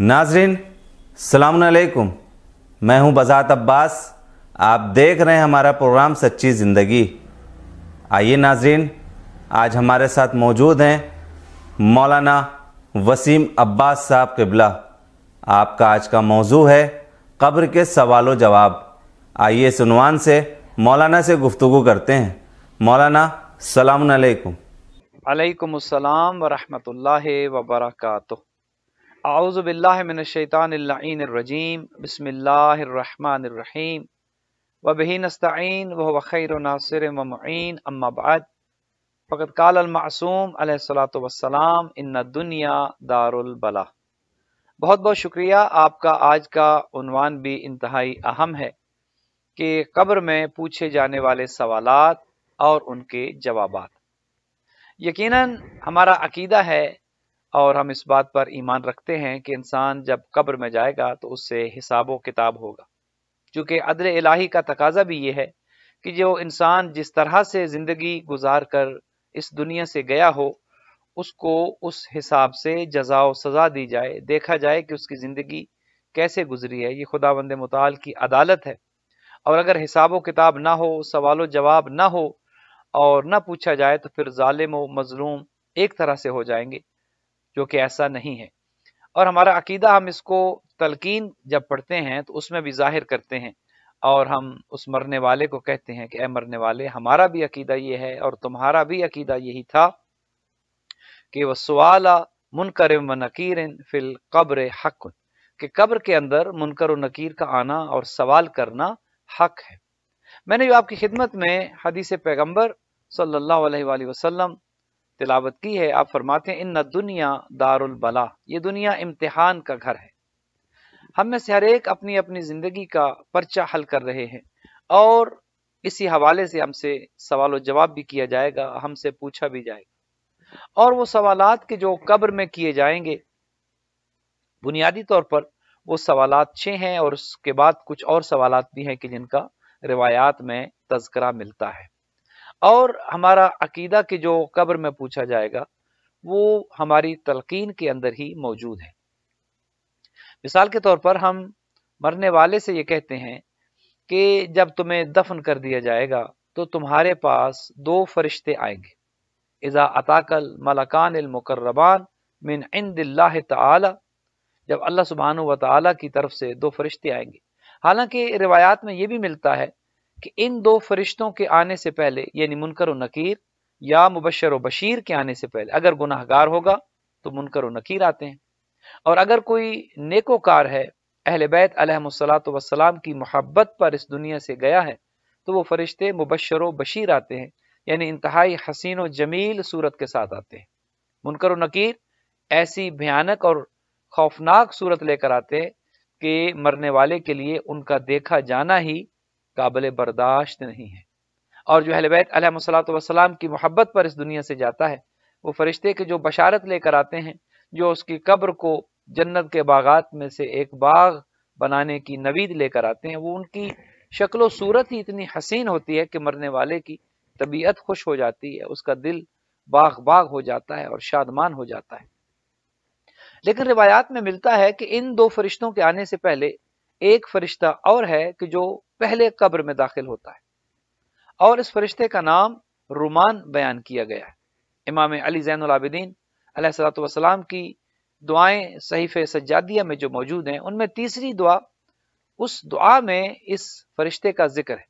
नाजरीन सलामकुम मैं हूं बज़ात अब्बास आप देख रहे हैं हमारा प्रोग्राम सच्ची ज़िंदगी आइए नाजरीन आज हमारे साथ मौजूद हैं मौलाना वसीम अब्बास साहब किबला आपका आज का मौजू है कब्र के सवाल जवाब आइए सुनवान से मौलाना से गुफ्तु करते हैं मौलाना सलामकुम अलैक्म वरहमल वबरकू आउज़बिल्लिनशैतानरजीम बसमीम वबही नस्तीन वह नासिर ममीन अम्माबाद फ़कत कालमासूम सलाम इन दुनिया दारुलबला बहुत बहुत शुक्रिया आपका आज का उनवान भी इंतहाई अहम है कि कब्र में पूछे जाने वाले सवाल और उनके जवाब यकीनन हमारा अकीदा है और हम इस बात पर ईमान रखते हैं कि इंसान जब कब्र में जाएगा तो उससे हिसाब व किताब होगा चूँकि अदल इलाही का तकाजा भी ये है कि जो इंसान जिस तरह से ज़िंदगी गुजार कर इस दुनिया से गया हो उसको उस हिसाब से जजाव सज़ा दी जाए देखा जाए कि उसकी ज़िंदगी कैसे गुजरी है ये खुदा बंद मताल की अदालत है और अगर हिसाब व किताब ना हो सवाल जवाब ना हो और ना पूछा जाए तो फिर ालिम व मजलूम एक तरह से हो जाएंगे जो कि ऐसा नहीं है और हमारा अकीदा हम इसको तलकिन जब पढ़ते हैं तो उसमें भी जाहिर करते हैं और हम उस मरने वाले को कहते हैं कि ए मरने वाले हमारा भी अकीदा ये है और तुम्हारा भी अकीदा यही था कि वह सवाला मुनकर व नकीर फिल कब्र हक कि कब्र के अंदर मुनकर व नकीर का आना और सवाल करना हक है मैंने जो आपकी खिदमत में हदीस पैगम्बर सल्लल्लाहु अलैहि वसल्लम तिलावत की है आप फरमाते हैं इन दुनिया दारुल बला ये दुनिया इम्तिहान का घर है हम में से हर एक अपनी अपनी ज़िंदगी का पर्चा हल कर रहे हैं और इसी हवाले से हमसे सवाल और जवाब भी किया जाएगा हमसे पूछा भी जाएगा और वो सवालात के जो कब्र में किए जाएंगे बुनियादी तौर पर वो सवालात छः हैं और उसके बाद कुछ और सवालात भी हैं कि जिनका रिवायात में तस्करा मिलता है और हमारा अकीदा के जो कब्र में पूछा जाएगा वो हमारी तलकीन के अंदर ही मौजूद है मिसाल के तौर पर हम मरने वाले से ये कहते हैं कि जब तुम्हें दफन कर दिया जाएगा तो तुम्हारे पास दो फरिश्ते आएंगे इज़ा अताकल मलकान मुकर्रबान मिन इंदिल्ला ताला जब अल्लाह सुबहान व की तरफ से दो फरिश्ते आएंगे हालांकि रिवायात में ये भी मिलता है कि इन दो फरिश्तों के आने से पहले यानी मुनकर नकीर या मुबशर व बशीर के आने से पहले अगर गुनाहगार होगा तो मुनकर व नकीर आते हैं और अगर कोई नेकोकार है अहल बैत अलहमसलात वसलाम की मोहब्बत पर इस दुनिया से गया है तो वो फरिश्ते मुबशर व बशीर आते हैं यानी इंतहाई हसीन व जमील सूरत के साथ आते हैं मुनकर नकीर ऐसी भयानक और खौफनाक सूरत लेकर आते हैं कि मरने वाले के लिए उनका देखा जाना ही काबिल बर्दाश्त नहीं है और जो अहलबैत अलमसलाम की मोहब्बत पर इस दुनिया से जाता है वो फरिश्ते के जो बशारत लेकर आते हैं जो उसकी कब्र को जन्नत के बागात में से एक बाग बनाने की नवीद लेकर आते हैं वो उनकी शक्ल सूरत ही इतनी हसीन होती है कि मरने वाले की तबीयत खुश हो जाती है उसका दिल बाग बाग हो जाता है और शादमान हो जाता है लेकिन रिवायात में मिलता है कि इन दो फरिश्तों के आने से पहले एक फरिश्ता और है कि जो पहले कब्र में दाखिल होता है और इस फरिश्ते का नाम रुमान बयान किया गया है इमाम अली जैनदीन सलाम की दुआएं सहीफ़ सज्जादिया में जो मौजूद हैं उनमें तीसरी दुआ उस दुआ में इस फरिश्ते का जिक्र है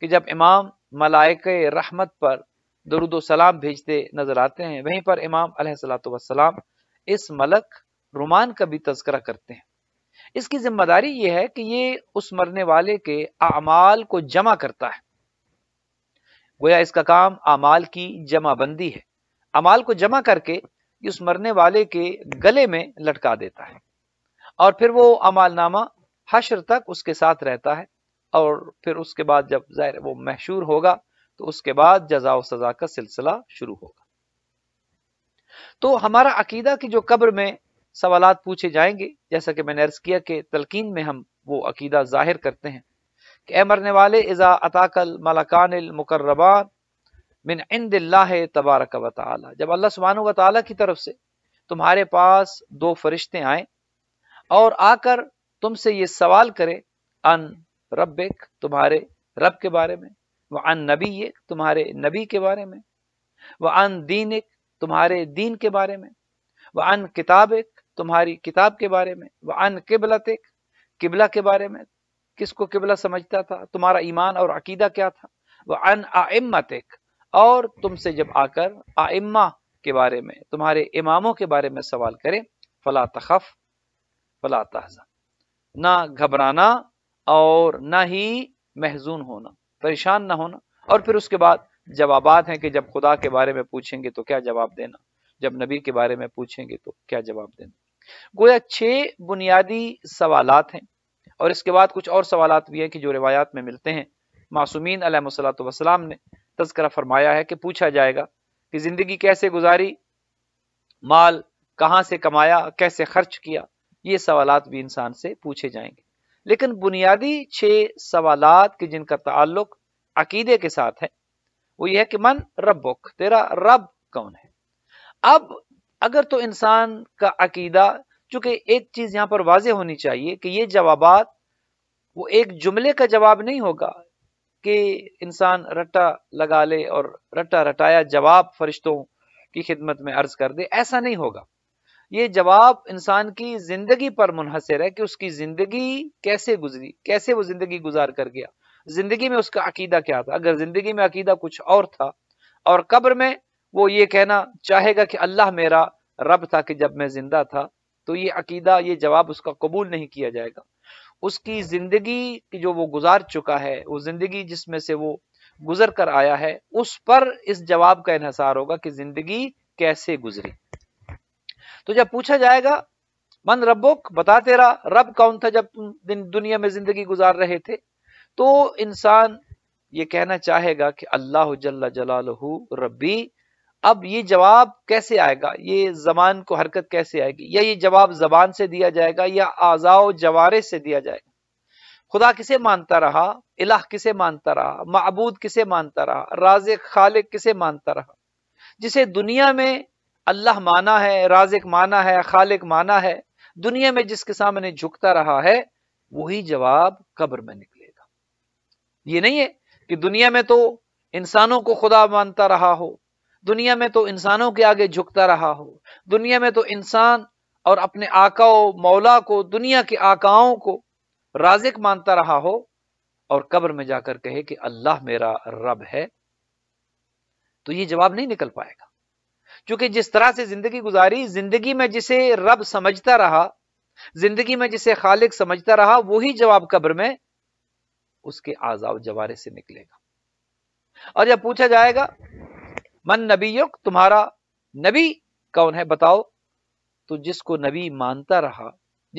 कि जब इमाम मलाइक रहमत पर दरुद सलाम भेजते नजर आते हैं वहीं पर इमाम सलाम इस मलक रुमान का भी तस्करा करते हैं इसकी जिम्मेदारी यह है कि ये उस मरने वाले के अमाल को जमा करता है गोया इसका काम अमाल की जमाबंदी है अमाल को जमा करके उस मरने वाले के गले में लटका देता है और फिर वो अमालनामा हशर तक उसके साथ रहता है और फिर उसके बाद जब जाहिर वो मशहूर होगा तो उसके बाद जजा सजा का सिलसिला शुरू होगा तो हमारा अकीदा कि जो कब्र में सवाल पूछे जाएंगे जैसा कि मैंने अर्ज किया कि तलकिन में हम वो अकीदा जाहिर करते हैं कि ए मरने वाले इज़ा अताकल मलाकान मुकर्रबान मिन इंद तबारक व ताली जब अल्लाह सुबहान व ताली की तरफ से तुम्हारे पास दो फरिश्ते आए और आकर तुमसे ये सवाल करें अन रबिक तुम्हारे रब के बारे में व अन नबी तुम्हारे नबी के बारे में व अन दीनिक तुम्हारे दीन के बारे में व अन किताबिक तुम्हारी किताब के बारे में अन किबला तेक किबला के बारे में किसको किबला समझता था तुम्हारा ईमान और अकीदा क्या था वह अन आइम्मा तेक और तुमसे जब आकर आइम्मा के बारे में तुम्हारे इमामों के बारे में सवाल करें फला तखफ फला तहजा ना घबराना और ना ही महजून होना परेशान ना होना और फिर उसके बाद जवाब हैं कि जब खुदा के बारे में पूछेंगे तो क्या जवाब देना जब नबी के बारे में पूछेंगे तो क्या जवाब देना गोया छह बुनियादी सवाल हैं और इसके बाद कुछ और सवाल भी हैं कि जो रिवायात में मिलते हैं मासूमिन सलाम ने तस्करा फरमाया है कि पूछा जाएगा कि ज़िंदगी कैसे गुजारी माल कहाँ से कमाया कैसे खर्च किया ये सवाल भी इंसान से पूछे जाएंगे लेकिन बुनियादी छः सवाल के जिनका ताल्लुक अकीदे के साथ है वो ये है कि मन रब तेरा रब कौन है अब अगर तो इंसान का अकीदा चूंकि एक चीज यहां पर वाजे होनी चाहिए कि ये जवाब वो एक जुमले का जवाब नहीं होगा कि इंसान रट्टा लगा ले और रट्टा रटाया जवाब फरिश्तों की खिदमत में अर्ज कर दे ऐसा नहीं होगा ये जवाब इंसान की जिंदगी पर मुनहसर है कि उसकी जिंदगी कैसे गुजरी कैसे वो जिंदगी गुजार कर गया जिंदगी में उसका अकीदा क्या था अगर जिंदगी में अकीदा कुछ और था और कब्र में वो ये कहना चाहेगा कि अल्लाह मेरा रब था कि जब मैं जिंदा था तो ये अकीदा ये जवाब उसका कबूल नहीं किया जाएगा उसकी जिंदगी की जो वो गुजार चुका है वो जिंदगी जिसमें से वो गुजर कर आया है उस पर इस जवाब का इनहसार होगा कि जिंदगी कैसे गुजरी तो जब पूछा जाएगा मन रबोक बता तेरा रब कौन था जब तुम दिन दुनिया में जिंदगी गुजार रहे थे तो इंसान ये कहना चाहेगा कि अल्लाह जल्ला जलालहू रबी अब ये जवाब कैसे आएगा ये जबान को हरकत कैसे आएगी या ये जवाब जबान से दिया जाएगा या आजाओ जवारे से दिया जाएगा खुदा किसे मानता रहा इलाह किसे मानता रहा मबूद किसे मानता रहा राज खालिक किसे मानता रहा जिसे दुनिया में अल्लाह माना है राजिक माना है खालिक माना है दुनिया में जिसके सामने झुकता रहा है वही जवाब कब्र में निकलेगा ये नहीं है कि दुनिया में तो इंसानों को खुदा मानता रहा हो दुनिया में तो इंसानों के आगे झुकता रहा हो दुनिया में तो इंसान और अपने आकाओ मौला को दुनिया के आकाओं को राजिक मानता रहा हो और कब्र में जाकर कहे कि अल्लाह मेरा रब है तो ये जवाब नहीं निकल पाएगा क्योंकि जिस तरह से जिंदगी गुजारी जिंदगी में जिसे रब समझता रहा जिंदगी में जिसे खालिक समझता रहा वही जवाब कब्र में उसके आजाव जवारे से निकलेगा और जब पूछा जाएगा मन नबीयुक तुम्हारा नबी कौन है बताओ तो जिसको नबी मानता रहा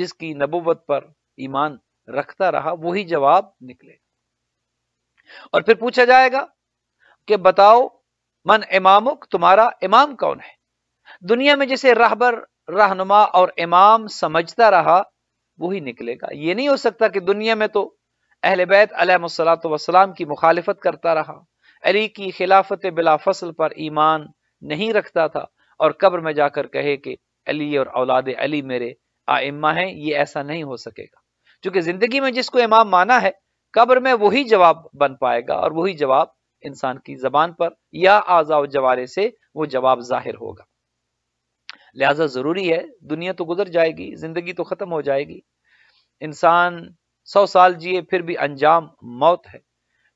जिसकी नबोबत पर ईमान रखता रहा वही जवाब निकलेगा और फिर पूछा जाएगा कि बताओ मन इमामुक तुम्हारा इमाम कौन है दुनिया में जिसे राहबर रहनुमा और इमाम समझता रहा वही निकलेगा ये नहीं हो सकता कि दुनिया में तो अहल बैत वसलाम की मुखालिफत करता रहा अली की खिलाफत बिला फसल पर ईमान नहीं रखता था और कब्र में जाकर कहे कि अली और औलाद अली मेरे आइम्मा हैं ये ऐसा नहीं हो सकेगा क्योंकि जिंदगी में जिसको इमाम माना है कब्र में वही जवाब बन पाएगा और वही जवाब इंसान की जबान पर या आजाव जवारे से वो जवाब जाहिर होगा लिहाजा जरूरी है दुनिया तो गुजर जाएगी जिंदगी तो खत्म हो जाएगी इंसान सौ साल जिए फिर भी अंजाम मौत है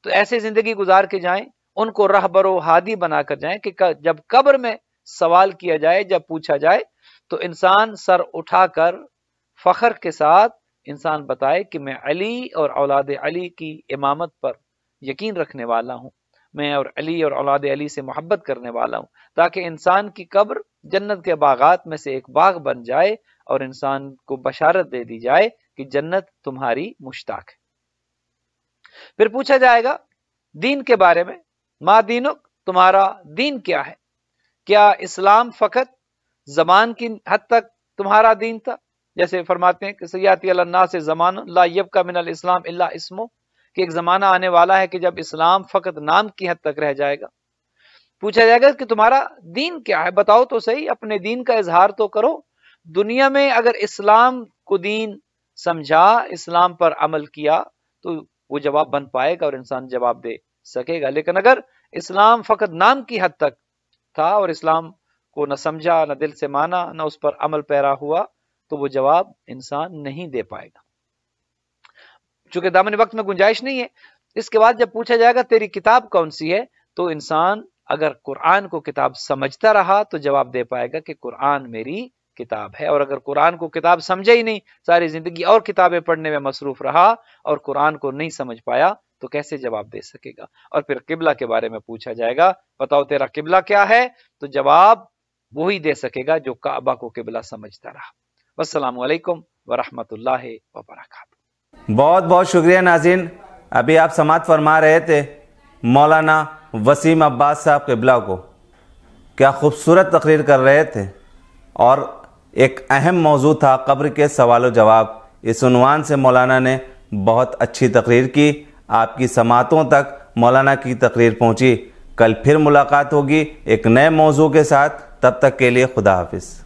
तो ऐसे जिंदगी गुजार के जाएं उनको रहबर हादी बनाकर जाएं कि जब कब्र में सवाल किया जाए जब पूछा जाए तो इंसान सर उठाकर फखर के साथ इंसान बताए कि मैं अली और औलाद अली की इमामत पर यकीन रखने वाला हूँ मैं और अली और औलाद अली से मोहब्बत करने वाला हूँ ताकि इंसान की कब्र जन्नत के बागात में से एक बाग बन जाए और इंसान को बशारत दे दी जाए कि जन्नत तुम्हारी मुश्ताक है फिर पूछा जाएगा दीन के बारे में मा दीनुक तुम्हारा दीन क्या है क्या इस्लाम फकत जमान की हद तक तुम्हारा दीन था जैसे फरमाते हैं कि सयाती अल्लाह से जमान लाब का मिनल इस्लाम अल्ला इसमो कि एक जमाना आने वाला है कि जब इस्लाम फकत नाम की हद तक रह जाएगा पूछा जाएगा कि तुम्हारा दीन क्या है बताओ तो सही अपने दीन का इजहार तो करो दुनिया में अगर इस्लाम को दीन समझा इस्लाम पर अमल किया तो वो जवाब बन पाएगा और इंसान जवाब दे सकेगा लेकिन अगर इस्लाम फ़कत नाम की हद तक था और इस्लाम को न समझा न दिल से माना न उस पर अमल पैरा हुआ तो वो जवाब इंसान नहीं दे पाएगा चूंकि दामन वक्त में गुंजाइश नहीं है इसके बाद जब पूछा जाएगा तेरी किताब कौन सी है तो इंसान अगर कुरान को किताब समझता रहा तो जवाब दे पाएगा कि कुरान मेरी किताब है और अगर कुरान को किताब समझे ही नहीं सारी जिंदगी और किताबें पढ़ने में मसरूफ रहा और कुरान को नहीं समझ पाया तो कैसे जवाब दे सकेगा और फिर किबला के बारे में पूछा जाएगा बताओ तेरा किबला क्या है तो जवाब वही दे सकेगा जो काबा को किबला समझता रहा वसलम वरहमतुल्ला वबरक बहुत बहुत शुक्रिया नाजिन अभी आप समात फरमा रहे थे मौलाना वसीम अब्बास साहब किबला को क्या खूबसूरत तकरीर कर रहे थे और एक अहम मौजू था कब्र के सवाल जवाब इस उनवान से मौलाना ने बहुत अच्छी तकरीर की आपकी समातों तक मौलाना की तकरीर पहुंची कल फिर मुलाकात होगी एक नए मौजू के साथ तब तक के लिए खुदा हाफिज़